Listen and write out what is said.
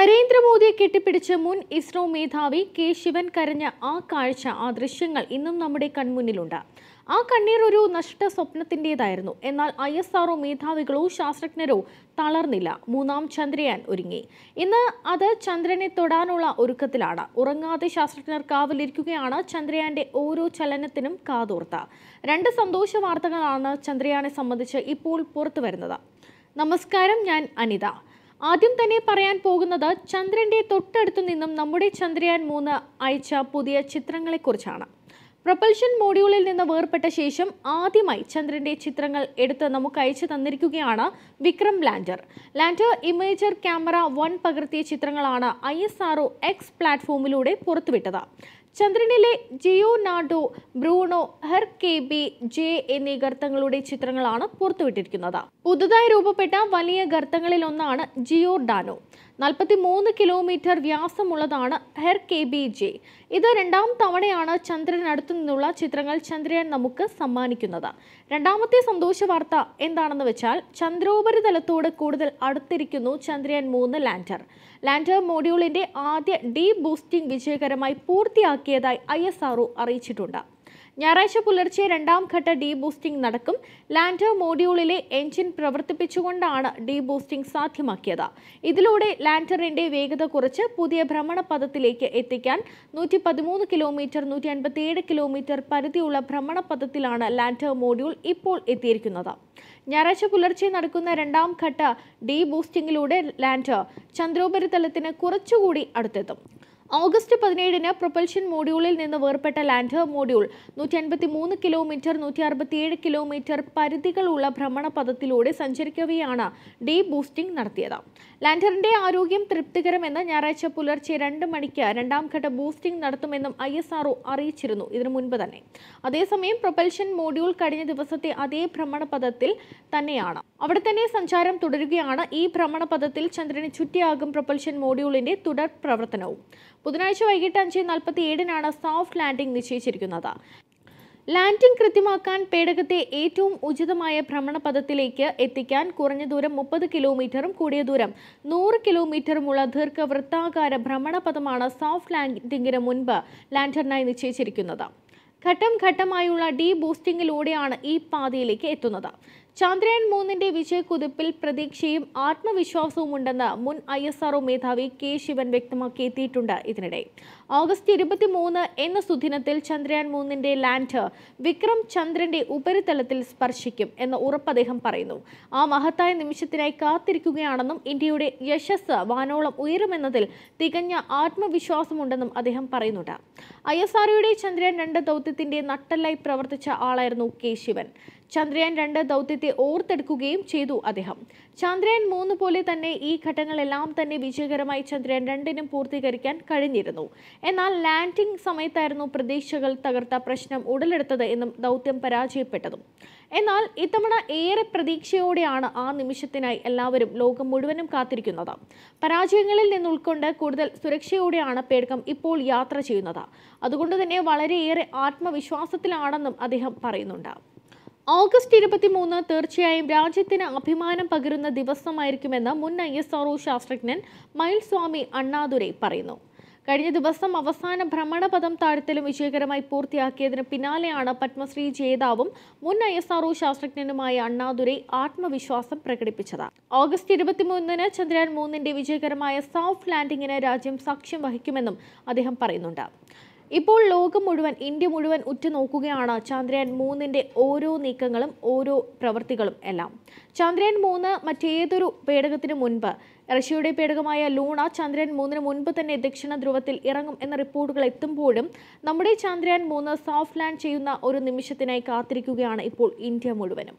നരേന്ദ്രമോദിയെ കെട്ടിപ്പിടിച്ച് മുൻ ഇസ്രോ മേധാവി കെ ശിവൻ കരഞ്ഞ ആ കാഴ്ച ആ ദൃശ്യങ്ങൾ ഇന്നും നമ്മുടെ കൺമുന്നിലുണ്ട് ആ കണ്ണീർ ഒരു നഷ്ട സ്വപ്നത്തിൻ്റെതായിരുന്നു എന്നാൽ ഐ എസ് ആർഒ മേധാവികളോ ശാസ്ത്രജ്ഞരോ തളർന്നില്ല മൂന്നാം ചന്ദ്രയാൻ ഒരുങ്ങി ഇന്ന് അത് ചന്ദ്രനെ തൊടാനുള്ള ഒരുക്കത്തിലാണ് ഉറങ്ങാതെ ശാസ്ത്രജ്ഞർ കാവലിരിക്കുകയാണ് ചന്ദ്രയാന്റെ ഓരോ ചലനത്തിനും കാതോർത്ത രണ്ട് സന്തോഷ വാർത്തകളാണ് ചന്ദ്രയാനെ സംബന്ധിച്ച് ഇപ്പോൾ പുറത്തു വരുന്നത് നമസ്കാരം ഞാൻ അനിത ആദ്യം തന്നെ പറയാൻ പോകുന്നത് ചന്ദ്രൻ്റെ തൊട്ടടുത്തു നിന്നും നമ്മുടെ ചന്ദ്രയാൻ മൂന്ന് അയച്ച പുതിയ ചിത്രങ്ങളെക്കുറിച്ചാണ് പ്രൊപ്പൽഷൻ മോഡ്യൂളിൽ നിന്ന് വേർപെട്ട ശേഷം ആദ്യമായി ചന്ദ്രന്റെ ചിത്രങ്ങൾ എടുത്ത് നമുക്ക് അയച്ചു തന്നിരിക്കുകയാണ് Vikram lander lander imager camera one പകർത്തിയ ചിത്രങ്ങളാണ് ഐ എസ് ആർഒ എക്സ് പ്ലാറ്റ്ഫോമിലൂടെ പുറത്തുവിട്ടത് ചന്ദ്രനിലെ Giordano Bruno Harkhebi J എന്നീ ഗർത്തങ്ങളുടെ ചിത്രങ്ങളാണ് പുറത്തുവിട്ടിരിക്കുന്നത് പുതുതായി രൂപപ്പെട്ട വലിയ ഗർത്തങ്ങളിലൊന്നാണ് ജിയോർഡാനോ നാൽപ്പത്തി മൂന്ന് കിലോമീറ്റർ വ്യാസമുള്ളതാണ് ഹെർ കെ ബി ജെ ഇത് രണ്ടാം തവണയാണ് ചന്ദ്രനടുത്തു നിന്നുള്ള ചിത്രങ്ങൾ ചന്ദ്രയാൻ നമുക്ക് സമ്മാനിക്കുന്നത് രണ്ടാമത്തെ സന്തോഷ വാർത്ത എന്താണെന്ന് വെച്ചാൽ ചന്ദ്രോപരിതലത്തോട് കൂടുതൽ അടുത്തിരിക്കുന്നു ചന്ദ്രയാൻ മൂന്ന് ലാൻഡർ ലാൻഡർ മോഡ്യൂളിന്റെ ആദ്യ ഡീ ബൂസ്റ്റിംഗ് വിജയകരമായി പൂർത്തിയാക്കിയതായി ഐ അറിയിച്ചിട്ടുണ്ട് ഞായറാഴ്ച പുലർച്ചെ രണ്ടാം ഘട്ട ഡീ ബൂസ്റ്റിംഗ് നടക്കും ലാൻഡർ മോഡ്യൂളിലെ എഞ്ചിൻ പ്രവർത്തിപ്പിച്ചുകൊണ്ടാണ് ഡീ ബൂസ്റ്റിംഗ് സാധ്യമാക്കിയത് ഇതിലൂടെ ലാൻഡറിന്റെ വേഗത കുറച്ച് പുതിയ ഭ്രമണപഥത്തിലേക്ക് എത്തിക്കാൻ നൂറ്റി പതിമൂന്ന് കിലോമീറ്റർ നൂറ്റി അൻപത്തിയേഴ് കിലോമീറ്റർ പരിധിയുള്ള ഭ്രമണപഥത്തിലാണ് ലാൻഡർ മോഡ്യൂൾ ഇപ്പോൾ എത്തിയിരിക്കുന്നത് ഞായറാഴ്ച പുലർച്ചെ നടക്കുന്ന രണ്ടാം ഘട്ട ഡീ ബൂസ്റ്റിംഗിലൂടെ ലാൻഡർ ചന്ദ്രോപരിതലത്തിന് കുറച്ചുകൂടി അടുത്തെത്തും ഓഗസ്റ്റ് പതിനേഴിന് പ്രൊപ്പൽഷൻ മോഡ്യൂളിൽ നിന്ന് വേർപെട്ട ലാൻഡർ മോഡ്യൂൾ നൂറ്റി അൻപത്തി മൂന്ന് കിലോമീറ്റർ നൂറ്റി അറുപത്തിയേഴ് കിലോമീറ്റർ പരിധികളുള്ള ഭ്രമണപഥത്തിലൂടെ സഞ്ചരിക്കവെയാണ് ഡീ ബൂസ്റ്റിംഗ് നടത്തിയത് ലാൻഡറിന്റെ ആരോഗ്യം തൃപ്തികരമെന്ന് ഞായറാഴ്ച പുലർച്ചെ രണ്ട് മണിക്ക് രണ്ടാംഘട്ട ബൂസ്റ്റിംഗ് നടത്തുമെന്നും ഐ എസ് ആർഒ അറിയിച്ചിരുന്നു ഇതിനു മുൻപ് തന്നെ അതേസമയം പ്രൊപ്പൽഷൻ മോഡ്യൂൾ കഴിഞ്ഞ ദിവസത്തെ അതേ ഭ്രമണപഥത്തിൽ തന്നെയാണ് അവിടെ തന്നെ സഞ്ചാരം തുടരുകയാണ് ഈ ഭ്രമണപഥത്തിൽ ചന്ദ്രനെ ചുറ്റിയാകും പ്രൊപ്പൽഷൻ മോഡ്യൂളിന്റെ തുടർ പ്രവർത്തനവും ബുധനാഴ്ച വൈകിട്ട് അഞ്ച് നാൽപ്പത്തി ഏഴിനാണ് സോഫ്റ്റ് ലാൻഡിംഗ് നിശ്ചയിച്ചിരിക്കുന്നത് ലാൻഡിംഗ് കൃത്യമാക്കാൻ പേടകത്തെ ഏറ്റവും ഉചിതമായ ഭ്രമണപഥത്തിലേക്ക് എത്തിക്കാൻ കുറഞ്ഞ ദൂരം മുപ്പത് കിലോമീറ്ററും കൂടിയ ദൂരം നൂറ് കിലോമീറ്ററുമുള്ള ദീർഘവൃത്താകാര ഭ്രമണപഥമാണ് സോഫ്റ്റ് ലാൻഡിംഗിന് മുൻപ് ലാൻഡറിനായി നിശ്ചയിച്ചിരിക്കുന്നത് ഘട്ടം ഘട്ടമായുള്ള ഡീ ബൂസ്റ്റിംഗിലൂടെയാണ് ഈ പാതയിലേക്ക് എത്തുന്നത് ചന്ദ്രയാൻ മൂന്നിന്റെ വിജയക്കുതിപ്പിൽ പ്രതീക്ഷയും ആത്മവിശ്വാസവും ഉണ്ടെന്ന് മുൻ ഐ എസ് ആർഒ മേധാവി കെ ശിവൻ വ്യക്തമാക്കിയെത്തിയിട്ടുണ്ട് ഇതിനിടെ ഓഗസ്റ്റ് ഇരുപത്തിമൂന്ന് എന്ന സുദിനത്തിൽ ചന്ദ്രയാൻ മൂന്നിന്റെ ലാൻഡർ വിക്രം ചന്ദ്രന്റെ ഉപരിതലത്തിൽ സ്പർശിക്കും എന്ന ഉറപ്പ് അദ്ദേഹം പറയുന്നു ആ മഹത്തായ നിമിഷത്തിനായി കാത്തിരിക്കുകയാണെന്നും ഇന്ത്യയുടെ യശസ് വാനോളം ഉയരുമെന്നതിൽ തികഞ്ഞ ആത്മവിശ്വാസമുണ്ടെന്നും അദ്ദേഹം പറയുന്നുണ്ട് ഐ എസ് ആർഒയുടെ ചന്ദ്രയാൻ രണ്ട് ദൗത്യത്തിന്റെ നട്ടലായി പ്രവർത്തിച്ച ആളായിരുന്നു കെ ശിവൻ ചന്ദ്രയാൻ രണ്ട് ദൗത്യത്തെ ഓർത്തെടുക്കുകയും ചെയ്തു അദ്ദേഹം ചന്ദ്രയാൻ മൂന്ന് പോലെ തന്നെ ഈ ഘട്ടങ്ങളെല്ലാം തന്നെ വിജയകരമായി ചന്ദ്രയാൻ രണ്ടിനും പൂർത്തീകരിക്കാൻ കഴിഞ്ഞിരുന്നു എന്നാൽ ലാൻഡിംഗ് സമയത്തായിരുന്നു പ്രതീക്ഷകൾ തകർത്ത പ്രശ്നം ഉടലെടുത്തത് എന്നും ദൗത്യം പരാജയപ്പെട്ടതും എന്നാൽ ഇത്തവണ ഏറെ പ്രതീക്ഷയോടെയാണ് ആ നിമിഷത്തിനായി എല്ലാവരും ലോകം മുഴുവനും കാത്തിരിക്കുന്നത് പരാജയങ്ങളിൽ നിന്ന് ഉൾക്കൊണ്ട് കൂടുതൽ സുരക്ഷയോടെയാണ് പേടകം ഇപ്പോൾ യാത്ര ചെയ്യുന്നത് അതുകൊണ്ട് തന്നെ വളരെയേറെ ആത്മവിശ്വാസത്തിലാണെന്നും അദ്ദേഹം പറയുന്നുണ്ട് ഓഗസ്റ്റ് മൂന്ന് തീർച്ചയായും രാജ്യത്തിന് അഭിമാനം പകരുന്ന ദിവസമായിരിക്കുമെന്ന് മുൻ ഐ എസ് ആർഒ ശാസ്ത്രജ്ഞൻ മയിൽസ്വാമി അണ്ണാദുരൈ പറയുന്നു കഴിഞ്ഞ ദിവസം അവസാന ഭ്രമണപഥം താഴ്ത്തലും വിജയകരമായി പൂർത്തിയാക്കിയതിന് പിന്നാലെയാണ് പത്മശ്രീ ജേതാവും മുൻ ഐ എസ് ആർഒ ശാസ്ത്രജ്ഞനുമായ അണ്ണാദുരൈ ആത്മവിശ്വാസം പ്രകടിപ്പിച്ചത് ഓഗസ്റ്റ് ഇരുപത്തിമൂന്നിന് ചന്ദ്രയാൻ മൂന്നിന്റെ വിജയകരമായ സോഫ്റ്റ് ലാൻഡിങ്ങിന് രാജ്യം സാക്ഷ്യം വഹിക്കുമെന്നും അദ്ദേഹം പറയുന്നുണ്ട് ഇപ്പോൾ ലോകം മുഴുവൻ ഇന്ത്യ മുഴുവൻ ഉറ്റുനോക്കുകയാണ് ചന്ദ്രയാൻ മൂന്നിൻ്റെ ഓരോ നീക്കങ്ങളും ഓരോ പ്രവൃത്തികളും എല്ലാം ചന്ദ്രയാൻ മൂന്ന് മറ്റേതൊരു പേടകത്തിനു മുൻപ് റഷ്യയുടെ പേടകമായ ലൂണ ചന്ദ്രയാൻ മൂന്നിന് മുൻപ് തന്നെ ദക്ഷിണ ധ്രുവത്തിൽ ഇറങ്ങും എന്ന റിപ്പോർട്ടുകൾ എത്തുമ്പോഴും നമ്മുടെ ചന്ദ്രയാൻ മൂന്ന് സോഫ്റ്റ് ലാൻഡ് ചെയ്യുന്ന ഒരു നിമിഷത്തിനായി കാത്തിരിക്കുകയാണ് ഇപ്പോൾ ഇന്ത്യ മുഴുവനും